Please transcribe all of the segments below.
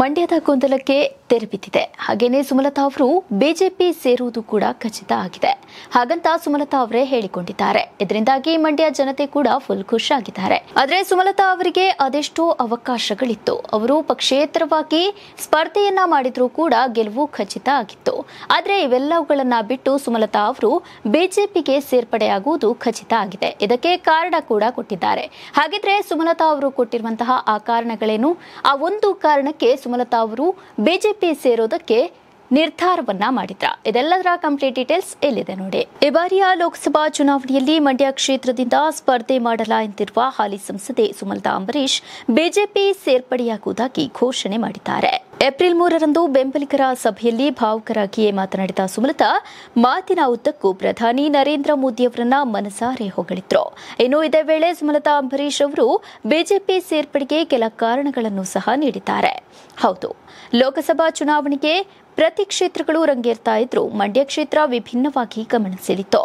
ಮಂಡ್ಯದ ಗೊಂದಲಕ್ಕೆ ತೆರೆಬಿದ್ದಿದೆ ಹಾಗೆಯೇ ಸುಮಲತಾ ಅವರು ಬಿಜೆಪಿ ಸೇರುವುದು ಕೂಡ ಖಚಿತ ಆಗಿದೆ ಹಾಗಂತ ಸುಮಲತಾ ಅವರೇ ಹೇಳಿಕೊಂಡಿದ್ದಾರೆ ಇದರಿಂದಾಗಿ ಮಂಡ್ಯ ಜನತೆ ಕೂಡ ಫುಲ್ ಖುಷ್ ಆಗಿದ್ದಾರೆ ಆದರೆ ಸುಮಲತಾ ಅವರಿಗೆ ಅದೆಷ್ಟೋ ಅವಕಾಶಗಳಿತ್ತು ಅವರು ಪಕ್ಷೇತರವಾಗಿ ಸ್ಪರ್ಧೆಯನ್ನ ಮಾಡಿದ್ರೂ ಕೂಡ ಗೆಲುವು ಖಚಿತ ಆಗಿತ್ತು ಆದರೆ ಇವೆಲ್ಲವುಗಳನ್ನ ಬಿಟ್ಟು ಸುಮಲತಾ ಅವರು ಬಿಜೆಪಿಗೆ ಸೇರ್ಪಡೆಯಾಗುವುದು ಖಚಿತ ಆಗಿದೆ ಇದಕ್ಕೆ ಕಾರಣ ಕೂಡ ಕೊಟ್ಟಿದ್ದಾರೆ ಹಾಗಿದ್ರೆ ಸುಮಲತಾ ಅವರು ಕೊಟ್ಟಿರುವಂತಹ ಆ ಕಾರಣಗಳೇನು ಆ ಒಂದು ಕಾರಣಕ್ಕೆ ಸುಮಲತಾ ಅವರು ಬಿಜೆಪಿ ಸೇರೋದಕ್ಕೆ ನಿರ್ಧಾರವನ್ನ ಮಾಡಿದ್ರ ಇದೆಲ್ಲದರ ಕಂಪ್ಲೀಟ್ ಡೀಟೇಲ್ಸ್ ಎಲ್ಲಿದೆ ನೋಡಿ ಈ ಬಾರಿಯ ಲೋಕಸಭಾ ಚುನಾವಣೆಯಲ್ಲಿ ಮಂಡ್ಯ ಕ್ಷೇತ್ರದಿಂದ ಸ್ಪರ್ಧೆ ಮಾಡಲ ಎಂದಿರುವ ಹಾಲಿ ಸಂಸದೆ ಸುಮಲತಾ ಅಂಬರೀಶ್ ಬಿಜೆಪಿ ಸೇರ್ಪಡೆಯಾಗುವುದಾಗಿ ಘೋಷಣೆ ಮಾಡಿದ್ದಾರೆ ಏಪ್ರಿಲ್ ಮೂರರಂದು ಬೆಂಬಲಿಗರ ಸಭೆಯಲ್ಲಿ ಭಾವುಕರಾಗಿಯೇ ಮಾತನಾಡಿದ ಸುಮಲತಾ ಮಾತಿನ ಉದ್ದಕ್ಕೂ ಪ್ರಧಾನಿ ನರೇಂದ್ರ ಮೋದಿಯವರನ್ನ ಮನಸಾರೆ ಹೊಗಳಿದ್ರು ಇನ್ನು ಇದೇ ವೇಳೆ ಸುಮಲತಾ ಅಂಬರೀಷ್ ಅವರು ಬಿಜೆಪಿ ಸೇರ್ಪಡೆಗೆ ಕೆಲ ಕಾರಣಗಳನ್ನು ಸಹ ನೀಡಿದ್ದಾರೆ ಹೌದು ಲೋಕಸಭಾ ಚುನಾವಣೆಗೆ ಪ್ರತಿ ಕ್ಷೇತ್ರಗಳು ರಂಗೇರ್ತಾ ಇದ್ರೂ ಮಂಡ್ಯ ಕ್ಷೇತ್ರ ವಿಭಿನ್ನವಾಗಿ ಗಮನ ಸೆಳಿತು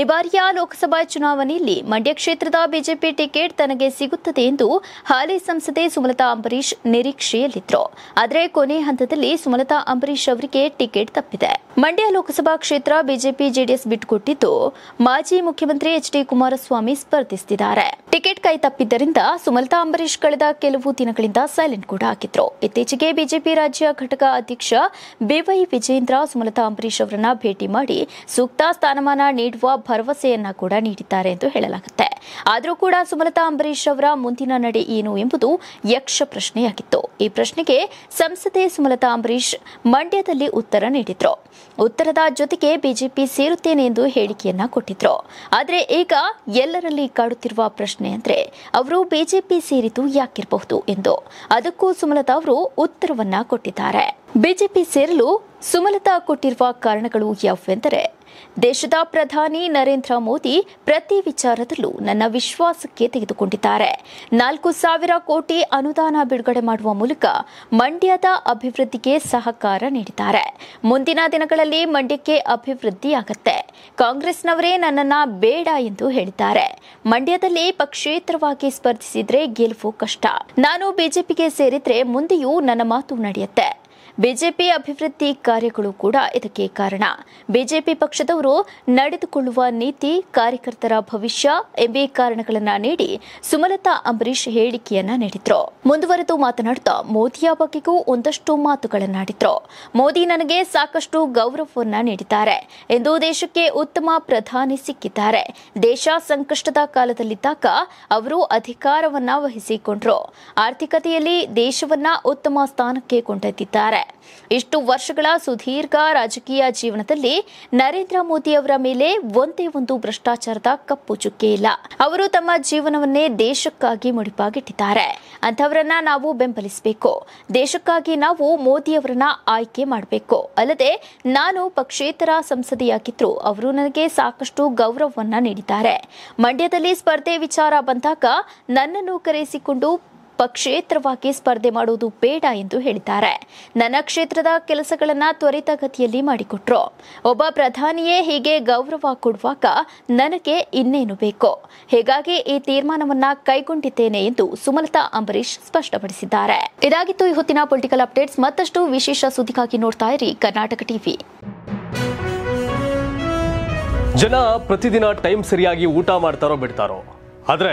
ಈ ಬಾರಿಯ ಲೋಕಸಭಾ ಚುನಾವಣೆಯಲ್ಲಿ ಮಂಡ್ಯ ಕ್ಷೇತ್ರದ ಬಿಜೆಪಿ ಟಿಕೆಟ್ ತನಗೆ ಸಿಗುತ್ತದೆ ಎಂದು ಹಾಲಿ ಸಂಸದೆ ಸುಮಲತಾ ಅಂಬರೀಶ್ ನಿರೀಕ್ಷೆಯಲ್ಲಿದ್ದರು ಆದರೆ ಕೊನೆ ಹಂತದಲ್ಲಿ ಸುಮಲತಾ ಅಂಬರೀಶ್ ಅವರಿಗೆ ಟಿಕೆಟ್ ತಪ್ಪಿದೆ ಮಂಡ್ಯ ಲೋಕಸಭಾ ಕ್ಷೇತ್ರ ಬಿಜೆಪಿ ಜೆಡಿಎಸ್ ಬಿಟ್ಟುಕೊಟ್ಟಿದ್ದು ಮಾಜಿ ಮುಖ್ಯಮಂತ್ರಿ ಎಚ್ ಡಿ ಕುಮಾರಸ್ವಾಮಿ ಸ್ಪರ್ಧಿಸುತ್ತಿದ್ದಾರೆ ಟಿಕೆಟ್ ಕೈ ತಪ್ಪಿದ್ದರಿಂದ ಸುಮಲತಾ ಅಂಬರೀಶ್ ಕಳೆದ ಕೆಲವು ದಿನಗಳಿಂದ ಸೈಲೆಂಟ್ ಕೂಡ ಹಾಕಿದ್ರು ಇತ್ತೀಚೆಗೆ ಬಿಜೆಪಿ ರಾಜ್ಯ ಘಟಕ ಅಧ್ಯಕ್ಷ ಬಿವೈ ವಿಜೇಂದ್ರ ಸುಮಲತಾ ಅಂಬರೀಶ್ ಅವರನ್ನ ಭೇಟಿ ಮಾಡಿ ಸೂಕ್ತ ಸ್ಥಾನಮಾನ ನೀಡುವ ಭರವಸೆಯನ್ನ ಕೂಡ ನೀಡಿದ್ದಾರೆ ಎಂದು ಹೇಳಲಾಗುತ್ತೆ ಆದರೂ ಕೂಡ ಸುಮಲತಾ ಅಂಬರೀಶ್ ಅವರ ಮುಂದಿನ ನಡೆ ಏನು ಎಂಬುದು ಯಕ್ಷ ಪ್ರಶ್ನೆಯಾಗಿತ್ತು ಈ ಪ್ರಶ್ನೆಗೆ ಸಂಸದೆ ಸುಮಲತಾ ಅಂಬರೀಶ್ ಮಂಡ್ಯದಲ್ಲಿ ಉತ್ತರ ನೀಡಿದ್ರು ಉತ್ತರದ ಜೊತೆಗೆ ಬಿಜೆಪಿ ಸೇರುತ್ತೇನೆ ಎಂದು ಹೇಳಿಕೆಯನ್ನ ಕೊಟ್ಟಿದ್ರು ಆದರೆ ಈಗ ಎಲ್ಲರಲ್ಲಿ ಕಾಡುತ್ತಿರುವ ಪ್ರಶ್ನೆ ಅಂದ್ರೆ ಅವರು ಬಿಜೆಪಿ ಸೇರಿತು ಯಾಕಿರಬಹುದು ಎಂದು ಅದಕ್ಕೂ ಸುಮಲತಾ ಅವರು ಉತ್ತರವನ್ನ ಕೊಟ್ಟಿದ್ದಾರೆ ಬಿಜೆಪಿ ಸೇರಲು ಸುಮಲತಾ ಕೊಟ್ಟಿರುವ ಕಾರಣಗಳು ಯಾವುವೆಂದರೆ ದೇಶದ ಪ್ರಧಾನಿ ನರೇಂದ್ರ ಮೋದಿ ಪ್ರತಿ ವಿಚಾರದಲ್ಲೂ ನನ್ನ ವಿಶ್ವಾಸಕ್ಕೆ ತೆಗೆದುಕೊಂಡಿದ್ದಾರೆ ನಾಲ್ಕು ಸಾವಿರ ಕೋಟಿ ಅನುದಾನ ಬಿಡುಗಡೆ ಮಾಡುವ ಮೂಲಕ ಮಂಡ್ಯದ ಅಭಿವೃದ್ಧಿಗೆ ಸಹಕಾರ ನೀಡಿದ್ದಾರೆ ಮುಂದಿನ ದಿನಗಳಲ್ಲಿ ಮಂಡ್ಯಕ್ಕೆ ಅಭಿವೃದ್ಧಿಯಾಗತ್ತೆ ಕಾಂಗ್ರೆಸ್ನವರೇ ನನ್ನನ್ನ ಬೇಡ ಎಂದು ಹೇಳಿದ್ದಾರೆ ಮಂಡ್ಯದಲ್ಲಿ ಪಕ್ಷೇತರವಾಗಿ ಸ್ಪರ್ಧಿಸಿದ್ರೆ ಗೆಲುವು ಕಷ್ಟ ನಾನು ಬಿಜೆಪಿಗೆ ಸೇರಿದ್ರೆ ಮುಂದೆಯೂ ನನ್ನ ಮಾತು ನಡೆಯುತ್ತೆ ಬಿಜೆಪಿ ಅಭಿವೃದ್ಧಿ ಕಾರ್ಯಗಳು ಕೂಡ ಇದಕ್ಕೆ ಕಾರಣ ಬಿಜೆಪಿ ಪಕ್ಷದವರು ನಡೆದುಕೊಳ್ಳುವ ನೀತಿ ಕಾರ್ಯಕರ್ತರ ಭವಿಷ್ಯ ಎಂಬೇ ಕಾರಣಗಳನ್ನು ನೀಡಿ ಸುಮಲತಾ ಅಂಬರೀಷ್ ಹೇಳಿಕೆಯನ್ನ ನೀಡಿದ್ರು ಮುಂದುವರೆದು ಮಾತನಾಡುತ್ತಾ ಮೋದಿಯ ಬಗ್ಗೆಗೂ ಒಂದಷ್ಟು ಮಾತುಗಳನ್ನಾಡಿದ್ರು ಮೋದಿ ನನಗೆ ಸಾಕಷ್ಟು ಗೌರವವನ್ನ ನೀಡಿದ್ದಾರೆ ಎಂದು ದೇಶಕ್ಕೆ ಉತ್ತಮ ಪ್ರಧಾನಿ ಸಿಕ್ಕಿದ್ದಾರೆ ದೇಶ ಸಂಕಷ್ಟದ ಕಾಲದಲ್ಲಿದ್ದಾಗ ಅವರು ಅಧಿಕಾರವನ್ನ ವಹಿಸಿಕೊಂಡ್ರು ಆರ್ಥಿಕತೆಯಲ್ಲಿ ದೇಶವನ್ನ ಉತ್ತಮ ಸ್ಥಾನಕ್ಕೆ ಕೊಂಡೊಯ್ದಿದ್ದಾರೆ ಇಷ್ಟು ವರ್ಷಗಳ ಸುದೀರ್ಘ ರಾಜಕೀಯ ಜೀವನದಲ್ಲಿ ನರೇಂದ್ರ ಮೋದಿ ಅವರ ಮೇಲೆ ಒಂದೇ ಒಂದು ಭ್ರಷ್ಟಾಚಾರದ ಕಪ್ಪು ಚುಕ್ಕೆ ಇಲ್ಲ ಅವರು ತಮ್ಮ ಜೀವನವನ್ನೇ ದೇಶಕ್ಕಾಗಿ ಮುಡಿಪಾಗಿಟ್ಟಿದ್ದಾರೆ ಅಂತವರನ್ನ ನಾವು ಬೆಂಬಲಿಸಬೇಕು ದೇಶಕ್ಕಾಗಿ ನಾವು ಮೋದಿ ಆಯ್ಕೆ ಮಾಡಬೇಕು ಅಲ್ಲದೆ ನಾನು ಪಕ್ಷೇತರ ಸಂಸದೆಯಾಗಿದ್ರು ಅವರು ನನಗೆ ಸಾಕಷ್ಟು ಗೌರವವನ್ನ ನೀಡಿದ್ದಾರೆ ಮಂಡ್ಯದಲ್ಲಿ ಸ್ಪರ್ಧೆ ವಿಚಾರ ಬಂದಾಗ ನನ್ನನ್ನು ಕರೆಸಿಕೊಂಡು ಪಕ್ಷೇತರವಾಗಿ ಸ್ಪರ್ಧೆ ಮಾಡುವುದು ಬೇಡ ಎಂದು ಹೇಳಿದ್ದಾರೆ ನನ್ನ ಕ್ಷೇತ್ರದ ಕೆಲಸಗಳನ್ನ ತ್ವರಿತಗತಿಯಲ್ಲಿ ಮಾಡಿಕೊಟ್ರು ಒಬ್ಬ ಪ್ರಧಾನಿಯೇ ಹೀಗೆ ಗೌರವ ಕೊಡುವಾಗ ನನಗೆ ಇನ್ನೇನು ಬೇಕು ಹೀಗಾಗಿ ಈ ತೀರ್ಮಾನವನ್ನ ಕೈಗೊಂಡಿದ್ದೇನೆ ಎಂದು ಸುಮಲತಾ ಅಂಬರೀಶ್ ಸ್ಪಷ್ಟಪಡಿಸಿದ್ದಾರೆ ಇದಾಗಿತ್ತು ಇವತ್ತಿನ ಪೊಲಿಟಿಕಲ್ ಅಪ್ಡೇಟ್ಸ್ ಮತ್ತಷ್ಟು ವಿಶೇಷ ಸುದ್ದಿಗಾಗಿ ನೋಡ್ತಾ ಇರಿ ಕರ್ನಾಟಕ ಟಿವಿ ಜನ ಪ್ರತಿದಿನ ಟೈಮ್ ಸರಿಯಾಗಿ ಊಟ ಮಾಡ್ತಾರೋ ಬಿಡ್ತಾರೋ ಆದ್ರೆ